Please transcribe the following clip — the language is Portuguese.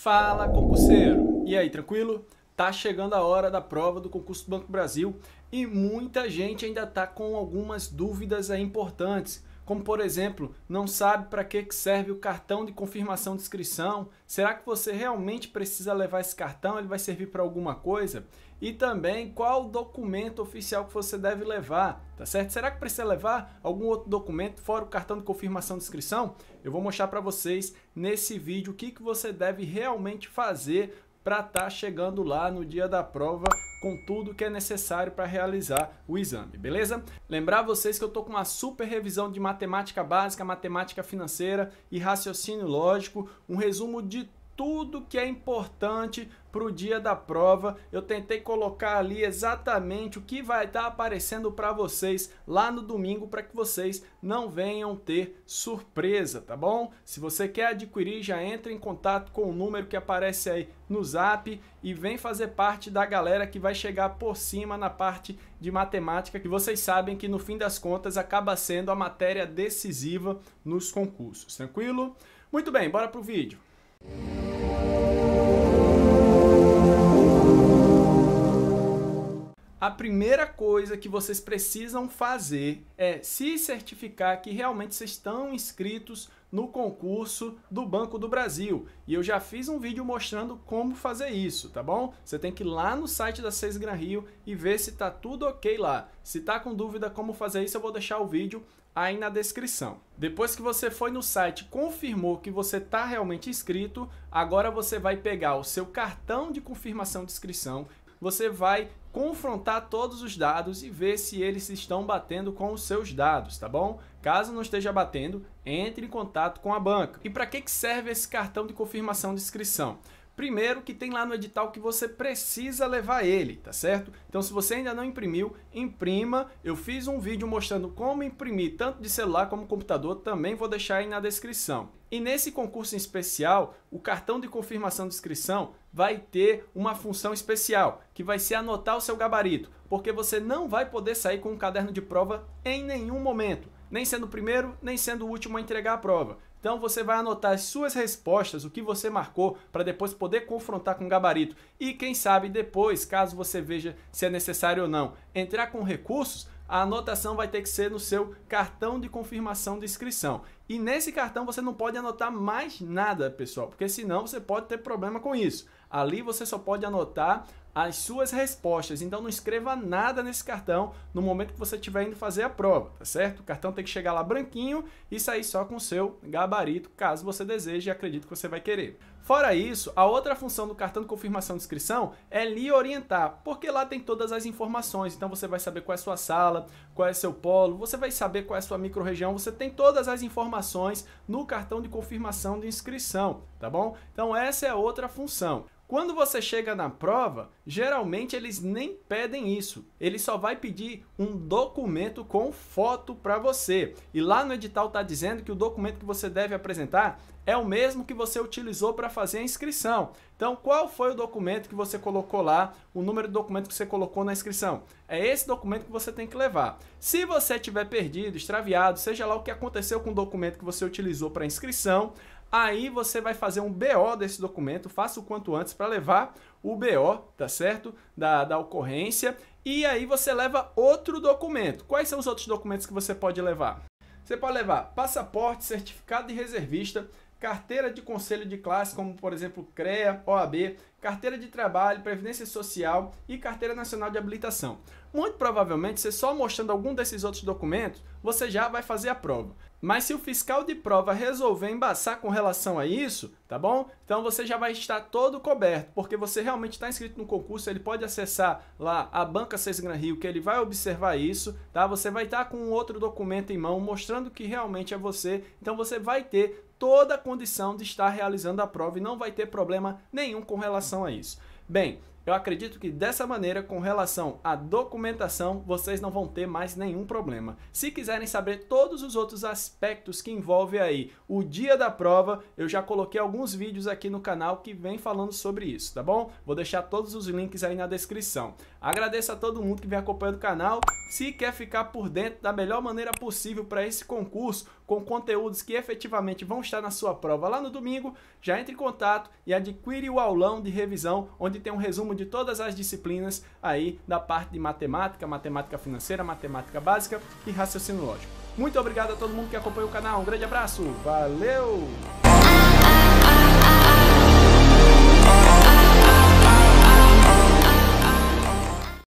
Fala, concurseiro! E aí, tranquilo? Tá chegando a hora da prova do concurso do Banco Brasil e muita gente ainda tá com algumas dúvidas importantes, como por exemplo, não sabe para que serve o cartão de confirmação de inscrição? Será que você realmente precisa levar esse cartão? Ele vai servir para alguma coisa? e também qual documento oficial que você deve levar, tá certo? Será que precisa levar algum outro documento fora o cartão de confirmação de inscrição? Eu vou mostrar para vocês nesse vídeo o que, que você deve realmente fazer para estar tá chegando lá no dia da prova com tudo que é necessário para realizar o exame, beleza? Lembrar vocês que eu estou com uma super revisão de matemática básica, matemática financeira e raciocínio lógico, um resumo de tudo que é importante para o dia da prova. Eu tentei colocar ali exatamente o que vai estar tá aparecendo para vocês lá no domingo para que vocês não venham ter surpresa, tá bom? Se você quer adquirir, já entre em contato com o número que aparece aí no Zap e vem fazer parte da galera que vai chegar por cima na parte de matemática, que vocês sabem que no fim das contas acaba sendo a matéria decisiva nos concursos, tranquilo? Muito bem, bora pro vídeo. Música a primeira coisa que vocês precisam fazer é se certificar que realmente vocês estão inscritos no concurso do Banco do Brasil. E eu já fiz um vídeo mostrando como fazer isso, tá bom? Você tem que ir lá no site da 6 Gran Rio e ver se tá tudo ok lá. Se tá com dúvida como fazer isso, eu vou deixar o vídeo aí na descrição. Depois que você foi no site confirmou que você está realmente inscrito, agora você vai pegar o seu cartão de confirmação de inscrição, você vai confrontar todos os dados e ver se eles estão batendo com os seus dados, tá bom? Caso não esteja batendo, entre em contato com a banca. E para que serve esse cartão de confirmação de inscrição? Primeiro que tem lá no edital que você precisa levar ele, tá certo? Então se você ainda não imprimiu, imprima. Eu fiz um vídeo mostrando como imprimir tanto de celular como computador, também vou deixar aí na descrição. E nesse concurso em especial, o cartão de confirmação de inscrição vai ter uma função especial, que vai ser anotar o seu gabarito, porque você não vai poder sair com um caderno de prova em nenhum momento, nem sendo o primeiro, nem sendo o último a entregar a prova. Então você vai anotar as suas respostas, o que você marcou, para depois poder confrontar com o gabarito. E quem sabe depois, caso você veja se é necessário ou não, entrar com recursos, a anotação vai ter que ser no seu cartão de confirmação de inscrição. E nesse cartão você não pode anotar mais nada, pessoal, porque senão você pode ter problema com isso. Ali você só pode anotar as suas respostas. Então não escreva nada nesse cartão no momento que você estiver indo fazer a prova, tá certo? O cartão tem que chegar lá branquinho e sair só com o seu gabarito, caso você deseje e acredito que você vai querer. Fora isso, a outra função do cartão de confirmação de inscrição é lhe orientar, porque lá tem todas as informações. Então você vai saber qual é a sua sala, qual é seu polo, você vai saber qual é a sua microrregião, você tem todas as informações no cartão de confirmação de inscrição, tá bom? Então essa é a outra função. Quando você chega na prova, geralmente eles nem pedem isso. Ele só vai pedir um documento com foto para você. E lá no edital está dizendo que o documento que você deve apresentar é o mesmo que você utilizou para fazer a inscrição. Então, qual foi o documento que você colocou lá, o número do documento que você colocou na inscrição? É esse documento que você tem que levar. Se você tiver perdido, extraviado, seja lá o que aconteceu com o documento que você utilizou para a inscrição, aí você vai fazer um BO desse documento, faça o quanto antes para levar o BO, tá certo? Da, da ocorrência. E aí você leva outro documento. Quais são os outros documentos que você pode levar? Você pode levar passaporte, certificado de reservista, carteira de conselho de classe, como por exemplo CREA, OAB, carteira de trabalho, previdência social e carteira nacional de habilitação. Muito provavelmente, você só mostrando algum desses outros documentos, você já vai fazer a prova. Mas se o fiscal de prova resolver embaçar com relação a isso, tá bom? Então você já vai estar todo coberto, porque você realmente está inscrito no concurso, ele pode acessar lá a Banca Seis Gran Rio, que ele vai observar isso, tá? Você vai estar com outro documento em mão mostrando que realmente é você, então você vai ter toda a condição de estar realizando a prova e não vai ter problema nenhum com relação a isso. Bem, eu acredito que dessa maneira, com relação à documentação, vocês não vão ter mais nenhum problema. Se quiserem saber todos os outros aspectos que envolve aí o dia da prova, eu já coloquei alguns vídeos aqui no canal que vem falando sobre isso, tá bom? Vou deixar todos os links aí na descrição. Agradeço a todo mundo que vem acompanhando o canal. Se quer ficar por dentro da melhor maneira possível para esse concurso, com conteúdos que efetivamente vão estar na sua prova lá no domingo, já entre em contato e adquire o aulão de revisão, onde onde tem um resumo de todas as disciplinas aí da parte de matemática, matemática financeira, matemática básica e raciocínio lógico. Muito obrigado a todo mundo que acompanha o canal. Um grande abraço. Valeu!